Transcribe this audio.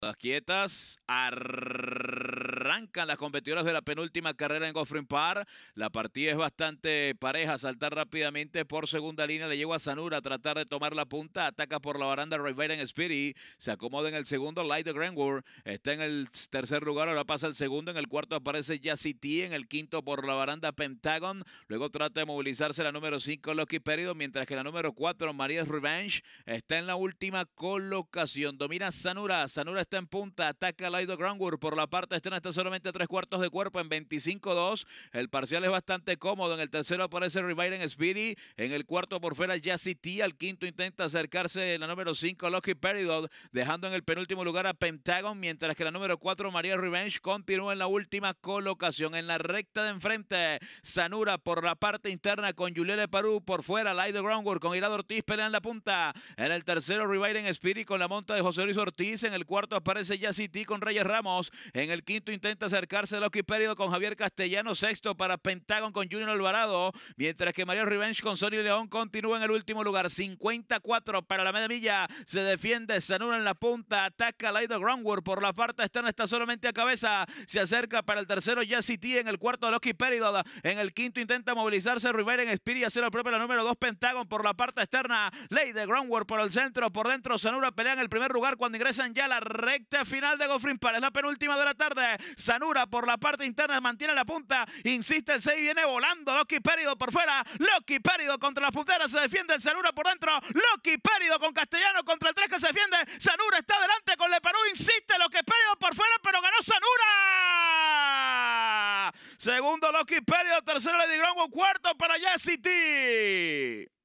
Las quietas. Arrancan las competidoras de la penúltima carrera en Goffrin Park, La partida es bastante pareja. Saltar rápidamente por segunda línea. Le llegó a Sanura a tratar de tomar la punta. Ataca por la baranda Rivera en Speedy. Se acomoda en el segundo. Light de War, está en el tercer lugar. Ahora pasa el segundo. En el cuarto aparece Yacity. En el quinto por la baranda Pentagon. Luego trata de movilizarse la número 5 Lucky Perido. Mientras que la número 4 María Revenge está en la última colocación. Domina Sanura. Sanura está en punta. Ataca Light de War, por la parte externa. Está solamente tres cuartos de cuerpo en 25-2. El parcial es bastante cómodo. En el tercero aparece Reviving en Speedy. En el cuarto por fuera ya T. Al quinto intenta acercarse la número 5 Lucky Peridot, dejando en el penúltimo lugar a Pentagon, mientras que la número 4 María Revenge continúa en la última colocación. En la recta de enfrente, Sanura por la parte interna con Juliele Parú por fuera. Light the Groundwork con Irado Ortiz pelea en la punta. En el tercero, Reviving en Spirit con la monta de José Luis Ortiz. En el cuarto aparece ya T con Reyes Ramos. En el quinto intenta intenta acercarse a Loki Perido con Javier Castellano, sexto para Pentagon con Junior Alvarado, mientras que Mario Revenge con Sony León continúa en el último lugar, 54 para la media milla, se defiende, Sanura en la punta, ataca Lady Groundwork por la parte externa, está solamente a cabeza, se acerca para el tercero ya T en el cuarto Loki Period. en el quinto intenta movilizarse Rivera en Spirit y hacer el propio la número dos Pentagon por la parte externa, Lady Groundwork por el centro, por dentro Sanura pelea en el primer lugar cuando ingresan ya la recta final de para ...es la penúltima de la tarde, Sanura por la parte interna mantiene la punta. Insiste el 6, viene volando. Loki Pérido por fuera. Loki Pérido contra la puntera. Se defiende el Sanura por dentro. Loki Pérido con Castellano contra el 3 que se defiende. Sanura está adelante con Le Perú. Insiste que Pérido por fuera, pero ganó Sanura. Segundo Loki Pérido. Tercero Lady Grongo. Cuarto para Jesse T.